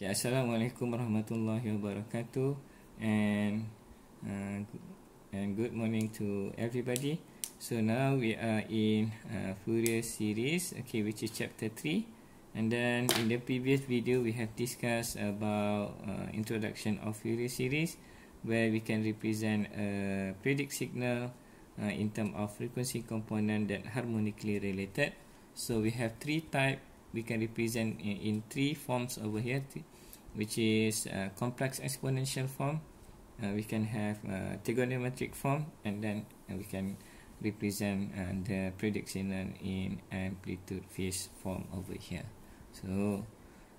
Okay, Assalamualaikum warahmatullahi wabarakatuh and uh, and good morning to everybody. So now we are in uh, Fourier series, okay, which is chapter 3. And then in the previous video we have discussed about uh, introduction of Fourier series where we can represent a predict signal uh, in term of frequency component that harmonically related. So we have three type we can represent in, in three forms over here which is uh, complex exponential form uh, we can have uh, trigonometric form and then uh, we can represent the prediction in amplitude phase form over here so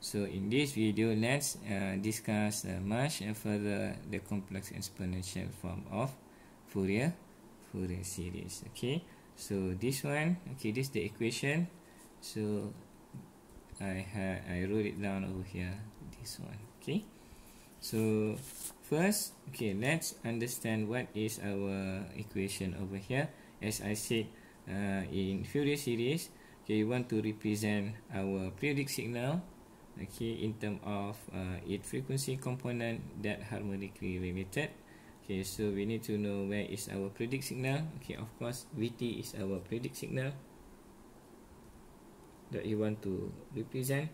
so in this video let's discuss much further the complex exponential form of Fourier Fourier series okay so this one okay this is the equation so I had I wrote it down over here. This one, okay. So first, okay, let's understand what is our equation over here. As I said, uh, in Fourier series, okay, you want to represent our periodic signal, okay, in term of uh, its frequency component that harmonically limited. Okay, so we need to know where is our predict signal. Okay, of course, Vt is our predict signal that you want to represent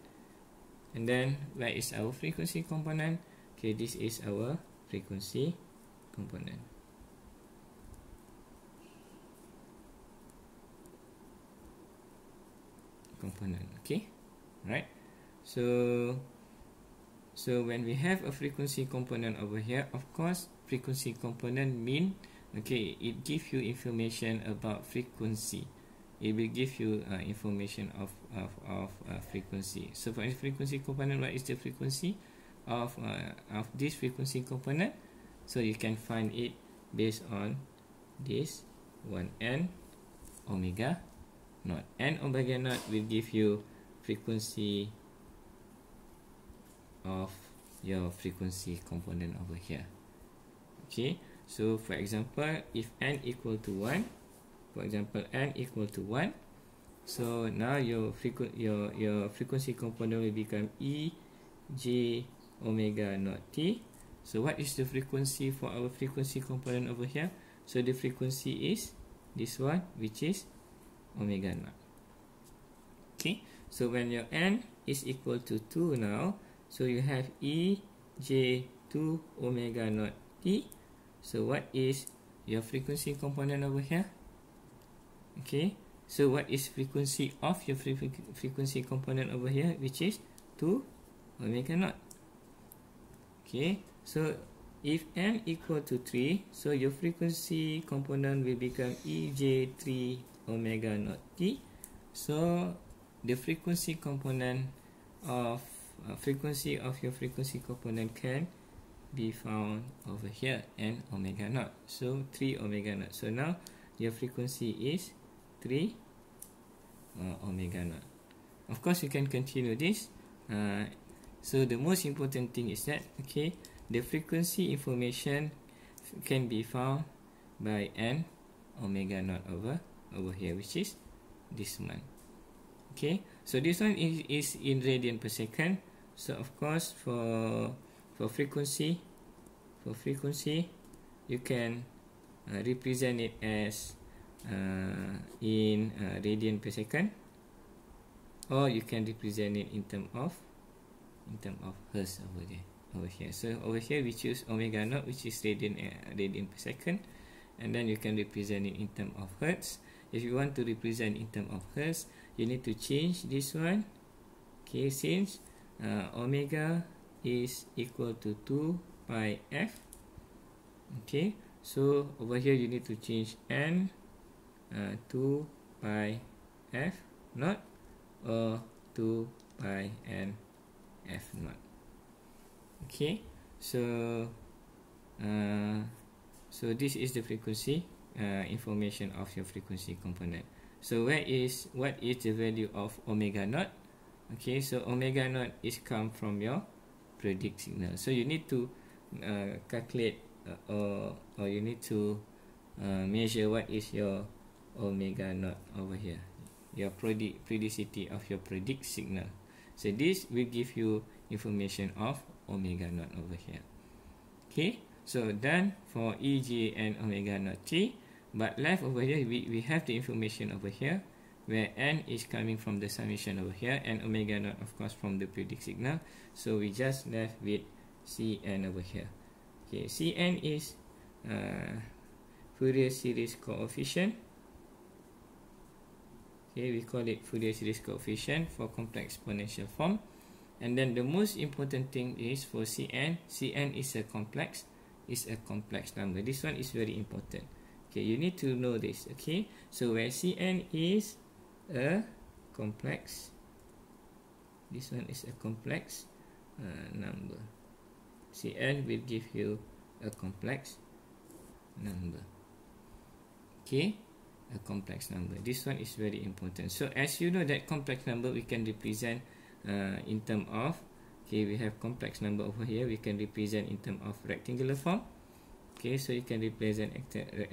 and then where is our frequency component okay this is our frequency component component okay right so so when we have a frequency component over here of course frequency component mean okay it gives you information about frequency it will give you uh, information of of, of uh, frequency. So for each frequency component, what is the frequency of uh, of this frequency component? So you can find it based on this one n omega naught. n omega naught will give you frequency of your frequency component over here. Okay, so for example, if n equal to 1, for example n equal to 1 so now your frequency your your frequency component will become e j omega naught t so what is the frequency for our frequency component over here so the frequency is this one which is omega naught okay so when your n is equal to 2 now so you have e j 2 omega naught t so what is your frequency component over here okay so what is frequency of your fre frequency component over here which is 2 omega naught okay so if m equal to 3 so your frequency component will become ej3 omega naught t so the frequency component of uh, frequency of your frequency component can be found over here and omega naught so 3 omega naught so now your frequency is 3 uh, omega naught. Of course, you can continue this. Uh, so the most important thing is that okay, the frequency information can be found by n omega naught over over here, which is this one. Okay, so this one is is in radian per second. So of course, for for frequency, for frequency, you can uh, represent it as uh, in uh, radian per second or you can represent it in term of in term of hertz over there over here so over here we choose omega naught which is radian uh, radian per second and then you can represent it in term of hertz if you want to represent in term of hertz you need to change this one okay since uh, omega is equal to 2 pi f okay so over here you need to change n 2 uh, pi f naught uh, or 2 pi n f naught. Okay, so uh, so this is the frequency uh, information of your frequency component. So where is what is the value of omega naught? Okay, so omega naught is come from your predict signal. So you need to uh, calculate uh, or or you need to uh, measure what is your omega naught over here your predicity of your predict signal so this will give you information of omega naught over here okay so done for eg and omega naught t but left over here we, we have the information over here where n is coming from the summation over here and omega naught of course from the predict signal so we just left with cn over here okay cn is uh, Fourier series coefficient okay we call it Fourier series coefficient for complex exponential form and then the most important thing is for Cn Cn is a complex is a complex number this one is very important okay you need to know this okay so where Cn is a complex this one is a complex uh, number Cn will give you a complex number okay a complex number. This one is very important. So as you know that complex number we can represent uh, in term of okay we have complex number over here we can represent in term of rectangular form. Okay, so you can represent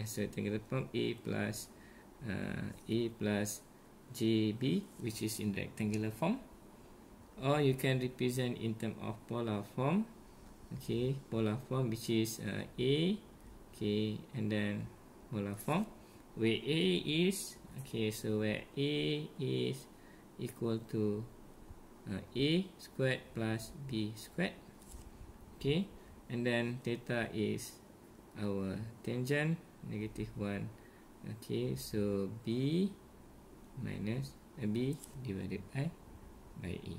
as a rectangular form a plus uh, a plus j b, which is in rectangular form, or you can represent in term of polar form. Okay, polar form which is uh, a okay and then polar form where A is okay so where A is equal to uh, A squared plus B squared okay and then theta is our tangent negative 1 okay so B minus uh, B divided by by A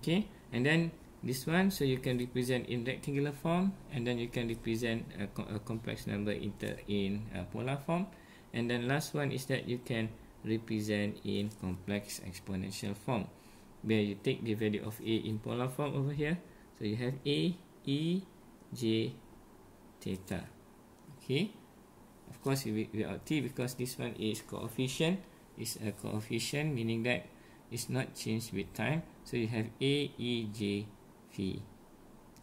okay and then this one so you can represent in rectangular form and then you can represent a, co a complex number in, in uh, polar form and then last one is that you can represent in complex exponential form where you take the value of a in polar form over here so you have a e j theta okay of course without t because this one is coefficient is a coefficient meaning that it's not changed with time so you have a e j fee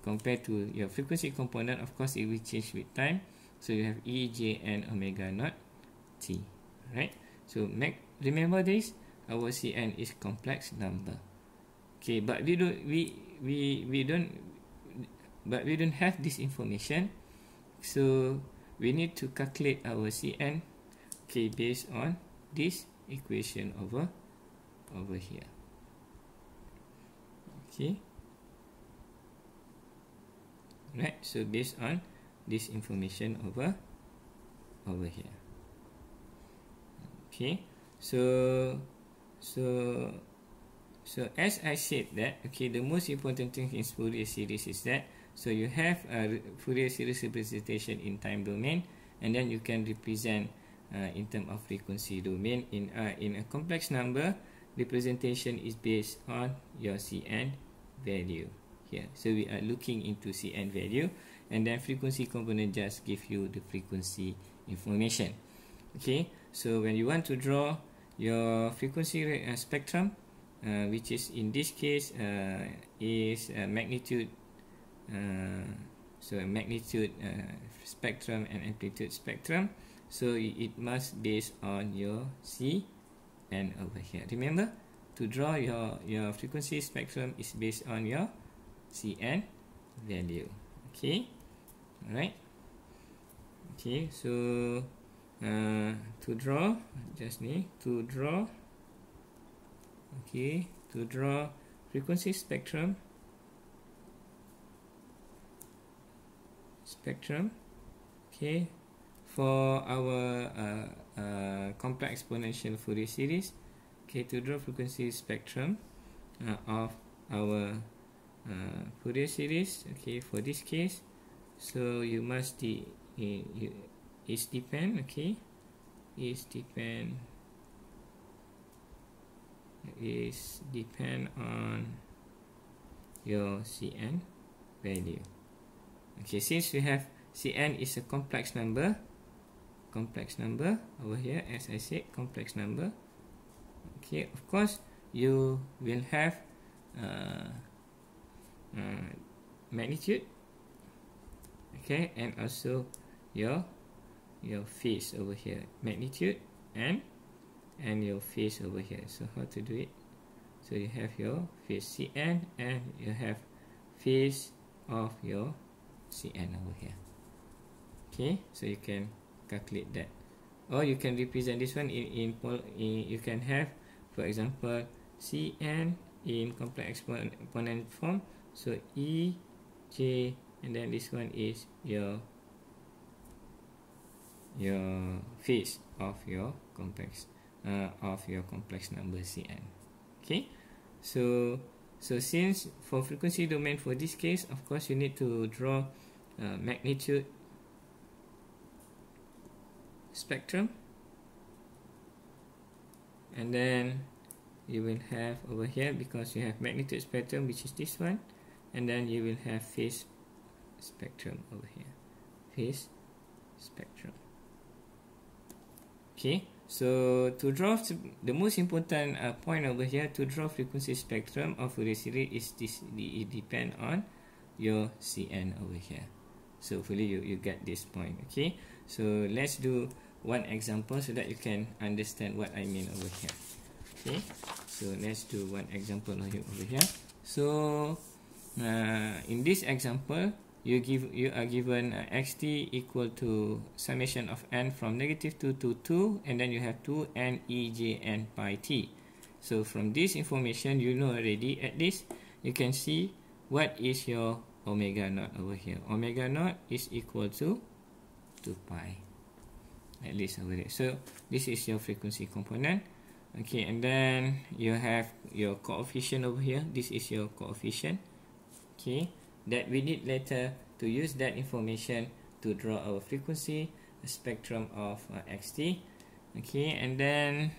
compared to your frequency component of course it will change with time so you have ejn omega naught t right so make remember this our cn is complex number okay but we do we we we don't but we don't have this information so we need to calculate our cn okay based on this equation over over here okay right so based on this information over over here okay so so so as i said that okay the most important thing in fourier series is that so you have a fourier series representation in time domain and then you can represent uh, in term of frequency domain in uh, in a complex number representation is based on your cn value here so we are looking into cn value and then frequency component just give you the frequency information okay so when you want to draw your frequency uh, spectrum uh, which is in this case uh, is magnitude uh, so magnitude uh, spectrum and amplitude spectrum so it must based on your C and over here remember to draw your your frequency spectrum is based on your CN value. Okay. Alright. Okay. So, uh, to draw, just ni, to draw, okay, to draw frequency spectrum, spectrum, okay, for our uh, uh, complex exponential Fourier series, okay, to draw frequency spectrum uh, of our uh, Fourier series okay for this case so you must de uh, is depend okay is depend is depend on your cn value okay since we have cn is a complex number complex number over here as i said complex number okay of course you will have uh, magnitude okay and also your your face over here magnitude and and your face over here so how to do it so you have your face cn and you have face of your cn over here okay so you can calculate that or you can represent this one in in, in you can have for example cn in complex exponent form so e J and then this one is your your phase of your complex uh, of your complex number Cn okay so so since for frequency domain for this case of course you need to draw uh, magnitude spectrum and then you will have over here because you have magnitude spectrum which is this one and then you will have phase spectrum over here phase spectrum okay so to draw the most important uh, point over here to draw frequency spectrum of Fourier series is this it depend on your CN over here so hopefully you, you get this point okay so let's do one example so that you can understand what I mean over here okay so let's do one example over here so uh, in this example, you give you are given uh, xt equal to summation of n from negative 2 to 2 and then you have 2 n e j n pi t so from this information you know already at least you can see what is your omega naught over here omega naught is equal to 2 pi at least over so this is your frequency component okay and then you have your coefficient over here this is your coefficient okay that we need later to use that information to draw our frequency spectrum of uh, xt okay and then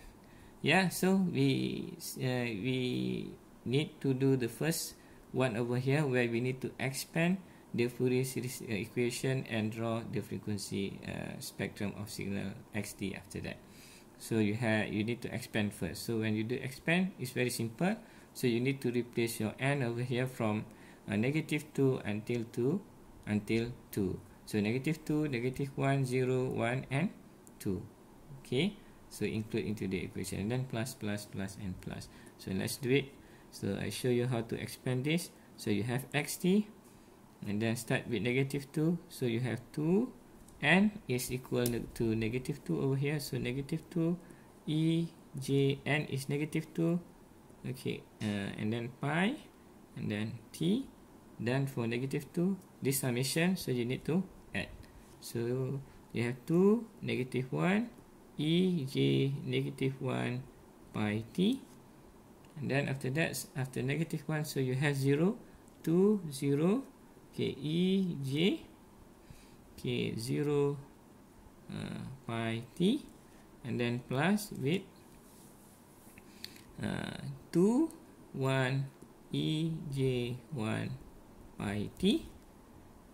yeah so we uh, we need to do the first one over here where we need to expand the Fourier series uh, equation and draw the frequency uh, spectrum of signal xt after that so you have you need to expand first so when you do expand it's very simple so you need to replace your n over here from uh, negative 2 until 2 until 2 so negative 2 negative 1 0 1 and 2 okay so include into the equation and then plus plus plus and plus so let's do it so I show you how to expand this so you have xt and then start with negative 2 so you have 2 and is equal to negative 2 over here so negative 2 e j n is negative 2 okay uh, and then pi and then t Then for negative 2, this summation, so you need to add. So you have 2, negative 1, e, j, negative 1, pi, t. And then after that, after negative 1, so you have 0, 2, 0, okay, e, j, okay, 0, uh, pi, t. And then plus with uh, 2, 1, e, j, 1, t,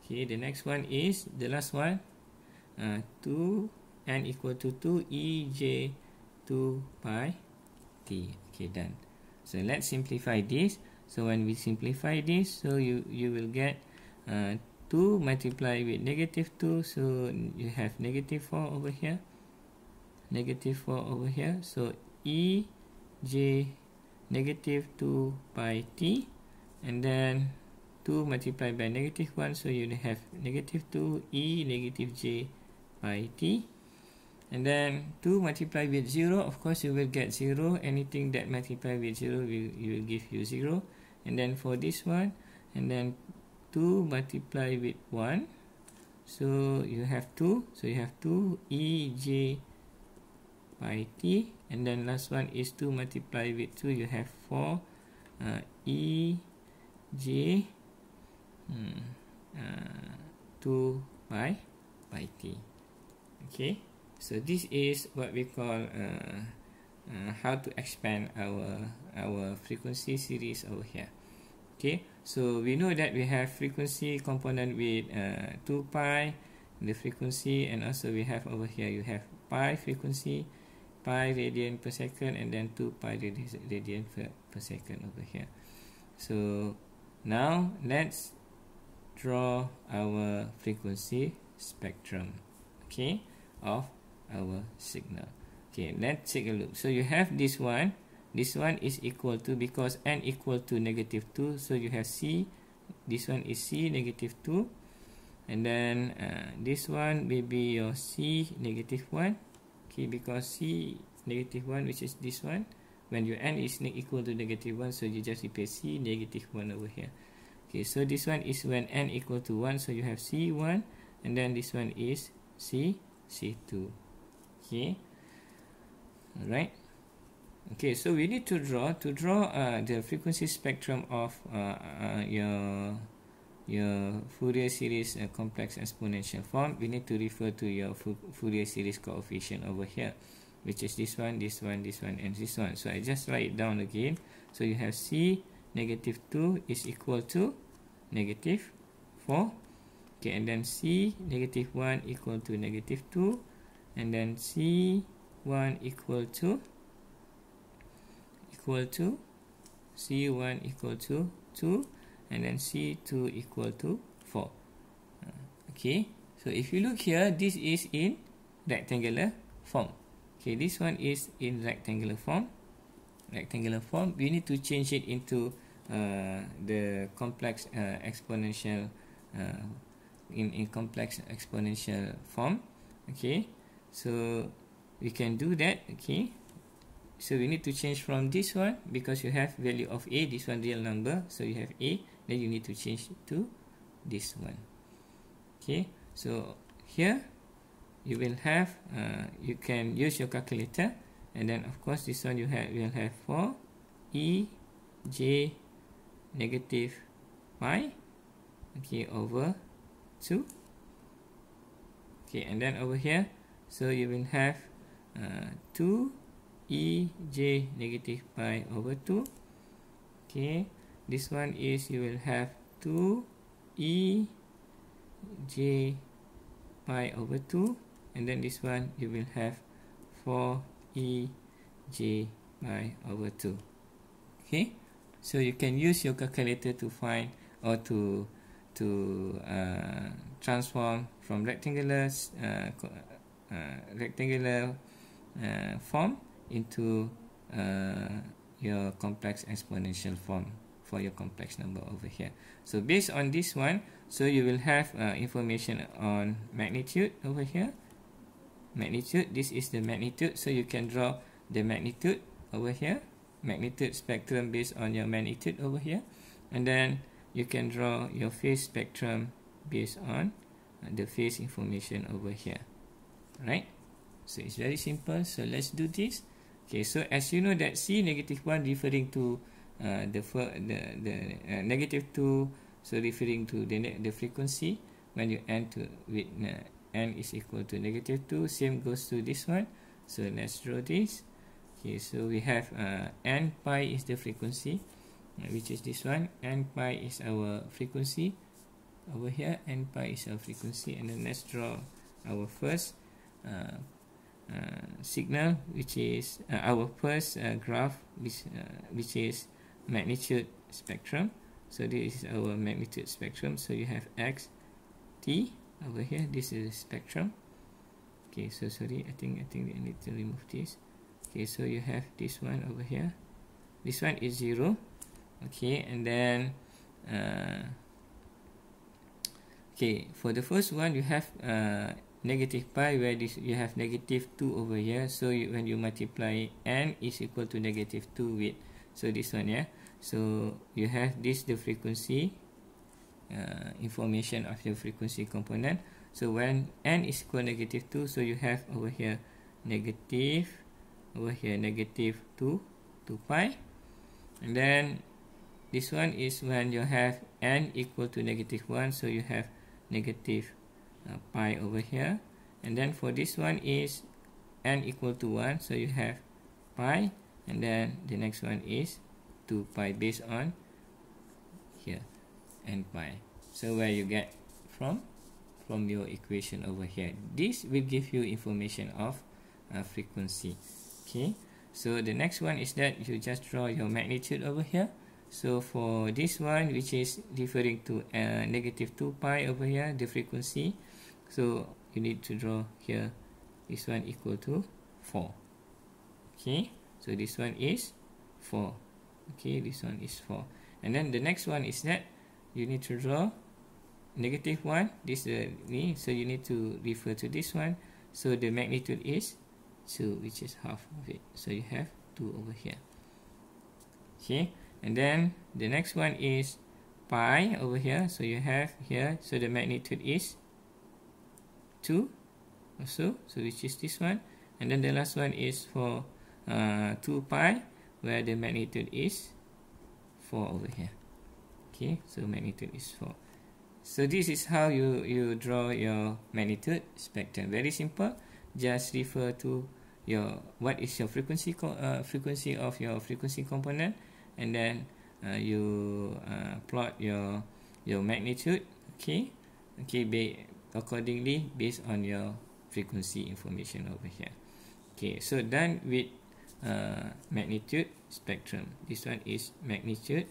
Okay, the next one is the last one. Uh, 2 n equal to 2 ej 2 pi t. Okay, done. So let's simplify this. So when we simplify this, so you, you will get uh, 2 multiplied with negative 2. So you have negative 4 over here. Negative 4 over here. So e j negative 2 pi t. And then 2 multiplied by negative 1 so you have negative 2 e negative j by t and then 2 multiplied with 0 of course you will get 0 anything that multiplied with 0 will, will give you 0 and then for this one and then 2 multiplied with 1 so you have 2 so you have 2 e j by t and then last one is 2 multiplied with 2 you have 4 uh, e j hmm, uh, two by by t. Okay, so this is what we call uh, uh, how to expand our our frequency series over here. Okay, so we know that we have frequency component with uh, 2 pi, the frequency, and also we have over here, you have pi frequency, pi radian per second, and then 2 pi radian per, per second over here. So now let's draw our frequency spectrum okay of our signal okay let's take a look so you have this one this one is equal to because n equal to negative 2 so you have c this one is c negative 2 and then uh, this one will be your c negative 1 okay because c negative 1 which is this one when your n is equal to negative 1 so you just replace c negative 1 over here okay so this one is when n equal to 1 so you have c1 and then this one is c c2 okay all right okay so we need to draw to draw uh, the frequency spectrum of uh, uh, your your Fourier series uh, complex exponential form we need to refer to your Fourier series coefficient over here which is this one this one this one and this one so I just write it down again so you have C negative 2 is equal to negative 4 okay and then c negative 1 equal to negative 2 and then c 1 equal to equal to c1 equal to 2 and then c2 equal to 4 uh, okay so if you look here this is in rectangular form okay this one is in rectangular form rectangular form we need to change it into uh, the complex uh, exponential uh, in, in complex exponential form okay so we can do that okay so we need to change from this one because you have value of a this one real number so you have a then you need to change to this one okay so here you will have uh, you can use your calculator and then of course this one you have will have 4 e j negative y okay over 2 okay and then over here so you will have uh, 2 ej negative pi over 2 okay this one is you will have 2 e j pi over 2 and then this one you will have 4 e j pi over 2 okay so you can use your calculator to find or to to uh, transform from rectangular uh, uh, rectangular uh, form into uh, your complex exponential form for your complex number over here. So based on this one, so you will have uh, information on magnitude over here. Magnitude, this is the magnitude, so you can draw the magnitude over here. magnitude spectrum based on your magnitude over here and then you can draw your phase spectrum based on uh, the phase information over here right so it's very simple so let's do this okay so as you know that c negative 1 referring to uh, the the the uh, negative 2 so referring to the the frequency when you n to with uh, n is equal to negative 2 same goes to this one so let's draw this okay so we have uh, n pi is the frequency uh, which is this one n pi is our frequency over here n pi is our frequency and then let's draw our first uh, uh, signal which is uh, our first uh, graph which, uh, which is magnitude spectrum so this is our magnitude spectrum so you have x t over here this is spectrum okay so sorry I think I think I need to remove this okay so you have this one over here this one is zero okay and then uh, okay for the first one you have uh, negative pi where this you have negative 2 over here so you, when you multiply n is equal to negative 2 with so this one yeah so you have this the frequency uh, information of the frequency component so when n is equal to negative 2 so you have over here negative over here negative 2 2 pi and then this one is when you have n equal to negative 1 so you have negative uh, pi over here and then for this one is n equal to 1 so you have pi and then the next one is 2 pi based on here n pi so where you get from from your equation over here this will give you information of uh, frequency okay so the next one is that you just draw your magnitude over here so for this one which is referring to a uh, negative 2 pi over here the frequency so you need to draw here this one equal to 4 okay so this one is 4 okay this one is 4 and then the next one is that you need to draw negative 1 this is the so you need to refer to this one so the magnitude is 2 which is half of it so you have 2 over here see and then the next one is pi over here so you have here so the magnitude is 2 or so so which is this one and then the last one is for uh, 2 pi where the magnitude is 4 over here okay so magnitude is 4 so this is how you you draw your magnitude spectrum very simple just refer to your what is your frequency co uh, frequency of your frequency component and then uh, you uh, plot your your magnitude okay okay ba accordingly based on your frequency information over here okay so done with uh, magnitude spectrum this one is magnitude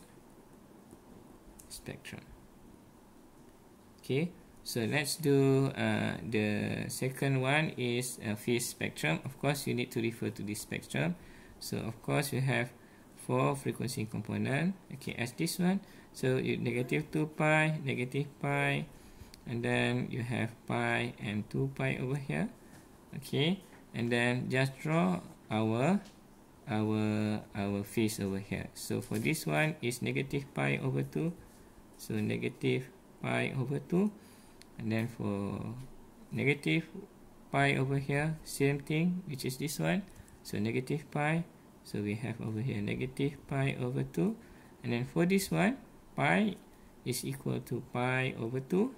spectrum okay So let's do uh, the second one is a uh, phase spectrum. Of course, you need to refer to this spectrum. So of course, you have four frequency component. Okay, as this one. So you negative 2 pi, negative pi, and then you have pi and 2 pi over here. Okay, and then just draw our our our phase over here. So for this one is negative pi over 2. So negative pi over 2 and then for negative pi over here same thing which is this one so negative pi so we have over here negative pi over 2 and then for this one pi is equal to pi over 2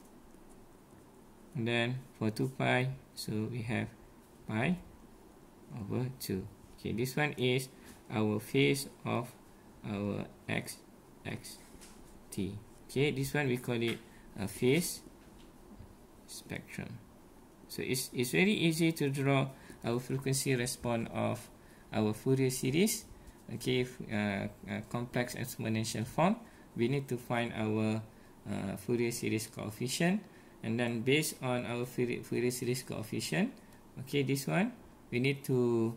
and then for 2 pi so we have pi over 2 okay this one is our phase of our x x t okay this one we call it a phase spectrum. So it's, it's very easy to draw our frequency response of our Fourier series, okay, uh, uh, complex exponential form. We need to find our uh, Fourier series coefficient and then based on our Fourier series coefficient, okay, this one, we need to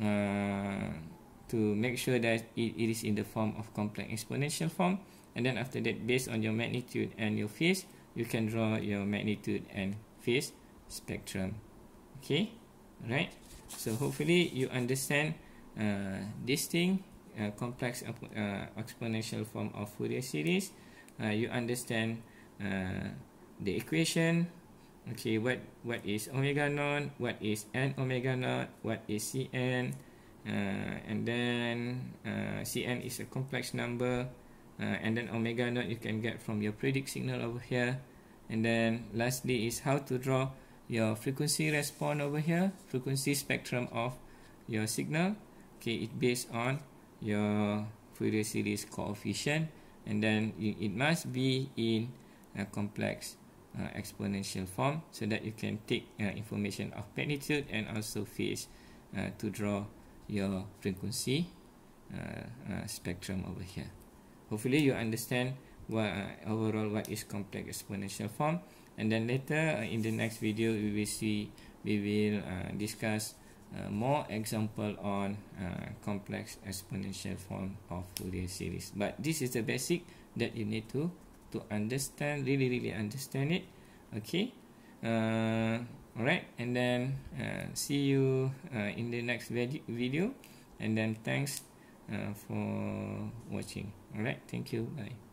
uh, to make sure that it, it is in the form of complex exponential form and then after that based on your magnitude and your phase, you can draw your magnitude and phase spectrum okay right so hopefully you understand uh, this thing uh, complex uh, exponential form of Fourier series uh, you understand uh, the equation okay what what is omega naught what is n omega naught what is cn uh, and then uh, cn is a complex number Uh, and then omega naught you can get from your predict signal over here and then lastly is how to draw your frequency response over here frequency spectrum of your signal okay it based on your Fourier series coefficient and then it must be in a complex uh, exponential form so that you can take uh, information of magnitude and also phase uh, to draw your frequency uh, uh, spectrum over here hopefully you understand what uh, overall what is complex exponential form and then later uh, in the next video we will see we will uh, discuss uh, more example on uh, complex exponential form of Fourier series but this is the basic that you need to to understand really really understand it okay uh, alright and then uh, see you uh, in the next video and then thanks uh, for watching alright thank you bye